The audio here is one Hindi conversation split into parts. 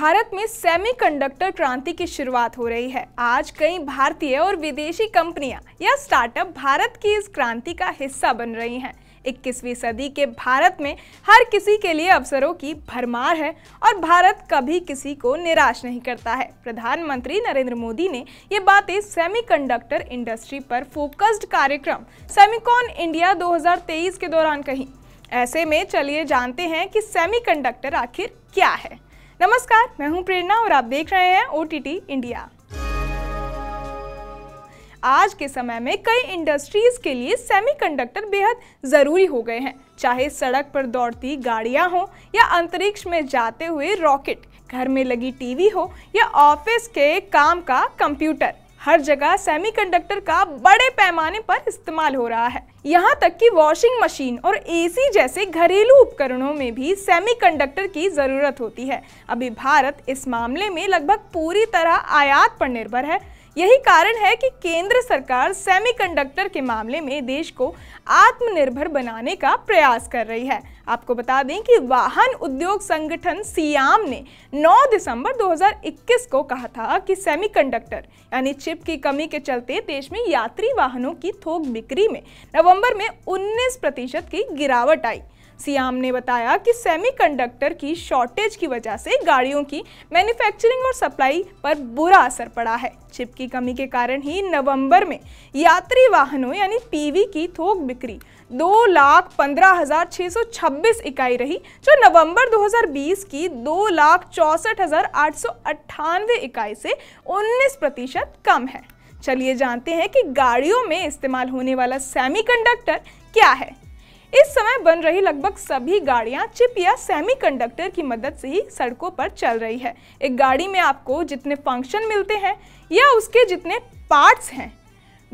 भारत में सेमीकंडक्टर क्रांति की शुरुआत हो रही है आज कई भारतीय और विदेशी कंपनियां या स्टार्टअप भारत की इस क्रांति का हिस्सा बन रही हैं 21वीं सदी के भारत में हर किसी के लिए अवसरों की भरमार है और भारत कभी किसी को निराश नहीं करता है प्रधानमंत्री नरेंद्र मोदी ने ये बातें सेमीकंडक्टर इंडस्ट्री पर फोकस्ड कार्यक्रम सेमिकॉन इंडिया 2023 के दौरान कही ऐसे में चलिए जानते हैं कि सेमीकंडक्टर आखिर क्या है नमस्कार मैं हूं प्रेरणा और आप देख रहे हैं ओ इंडिया आज के समय में कई इंडस्ट्रीज के लिए सेमीकंडक्टर बेहद ज़रूरी हो गए हैं चाहे सड़क पर दौड़ती गाड़ियां हो या अंतरिक्ष में जाते हुए रॉकेट घर में लगी टीवी हो या ऑफिस के काम का कंप्यूटर हर जगह सेमीकंडक्टर का बड़े पैमाने पर इस्तेमाल हो रहा है यहाँ तक कि वॉशिंग मशीन और एसी जैसे घरेलू उपकरणों में भी सेमीकंडक्टर की ज़रूरत होती है अभी भारत इस मामले में लगभग पूरी तरह आयात पर निर्भर है यही कारण है कि केंद्र सरकार सेमीकंडक्टर के मामले में देश को आत्मनिर्भर बनाने का प्रयास कर रही है आपको बता दें कि वाहन उद्योग संगठन सियाम ने 9 दिसंबर 2021 को कहा था कि सेमीकंडक्टर यानी चिप की कमी के चलते देश में यात्री वाहनों की थोक बिक्री में नवंबर में 19 प्रतिशत की गिरावट आई सियाम ने बताया कि सेमीकंडक्टर की शॉर्टेज की वजह से गाड़ियों की मैन्युफैक्चरिंग और सप्लाई पर बुरा असर पड़ा है चिप की कमी के कारण ही नवंबर में यात्री वाहनों यानी पीवी की थोक बिक्री दो लाख पंद्रह हजार छः सौ छब्बीस इकाई रही जो नवंबर 2020 की दो लाख चौंसठ हजार आठ सौ अट्ठानवे इकाई से उन्नीस प्रतिशत कम है चलिए जानते हैं कि गाड़ियों में इस्तेमाल होने वाला सेमीकंडक्टर क्या है इस समय बन रही लगभग सभी गाड़ियां चिप या सेमीकंडक्टर की मदद से ही सड़कों पर चल रही है एक गाड़ी में आपको जितने फंक्शन मिलते हैं या उसके जितने पार्ट्स हैं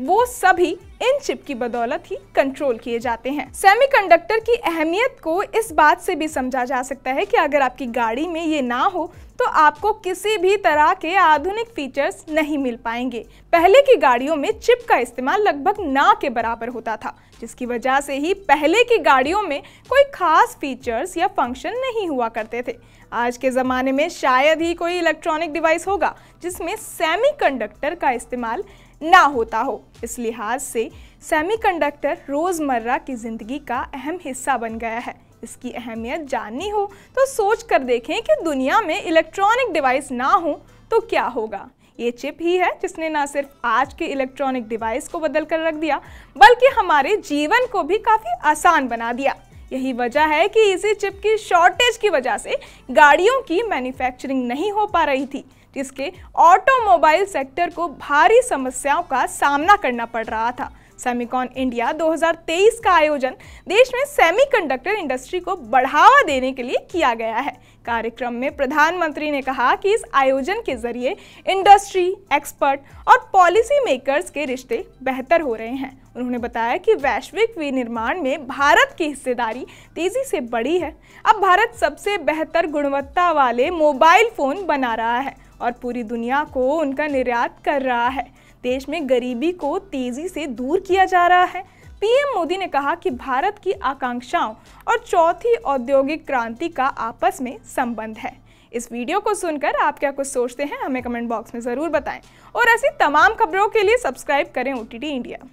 वो सभी इन चिप की बदौलत ही कंट्रोल किए जाते हैं सेमीकंडक्टर की अहमियत को इस बात से भी समझा जा सकता है कि अगर आपकी गाड़ी में ये ना हो तो आपको किसी भी तरह के आधुनिक फीचर्स नहीं मिल पाएंगे पहले की गाड़ियों में चिप का इस्तेमाल लगभग ना के बराबर होता था जिसकी वजह से ही पहले की गाड़ियों में कोई खास फीचर्स या फंक्शन नहीं हुआ करते थे आज के ज़माने में शायद ही कोई इलेक्ट्रॉनिक डिवाइस होगा जिसमें सेमीकंडक्टर का इस्तेमाल ना होता हो इस लिहाज से सेमीकंडक्टर रोज़मर्रा की ज़िंदगी का अहम हिस्सा बन गया है इसकी अहमियत जाननी हो तो सोच कर देखें कि दुनिया में इलेक्ट्रॉनिक डिवाइस ना हो तो क्या होगा ये चिप ही है जिसने ना सिर्फ आज के इलेक्ट्रॉनिक डिवाइस को बदल कर रख दिया बल्कि हमारे जीवन को भी काफ़ी आसान बना दिया यही वजह है कि इसी चिप की शॉर्टेज की वजह से गाड़ियों की मैन्युफैक्चरिंग नहीं हो पा रही थी जिसके ऑटोमोबाइल सेक्टर को भारी समस्याओं का सामना करना पड़ रहा था सेमिकॉन इंडिया 2023 का आयोजन देश में सेमीकंडक्टर इंडस्ट्री को बढ़ावा देने के लिए किया गया है कार्यक्रम में प्रधानमंत्री ने कहा कि इस आयोजन के जरिए इंडस्ट्री एक्सपर्ट और पॉलिसी मेकर्स के रिश्ते बेहतर हो रहे हैं उन्होंने बताया कि वैश्विक विनिर्माण में भारत की हिस्सेदारी तेजी से बढ़ी है अब भारत सबसे बेहतर गुणवत्ता वाले मोबाइल फोन बना रहा है और पूरी दुनिया को उनका निर्यात कर रहा है देश में गरीबी को तेज़ी से दूर किया जा रहा है पीएम मोदी ने कहा कि भारत की आकांक्षाओं और चौथी औद्योगिक क्रांति का आपस में संबंध है इस वीडियो को सुनकर आप क्या कुछ सोचते हैं हमें कमेंट बॉक्स में ज़रूर बताएं और ऐसी तमाम खबरों के लिए सब्सक्राइब करें ओ इंडिया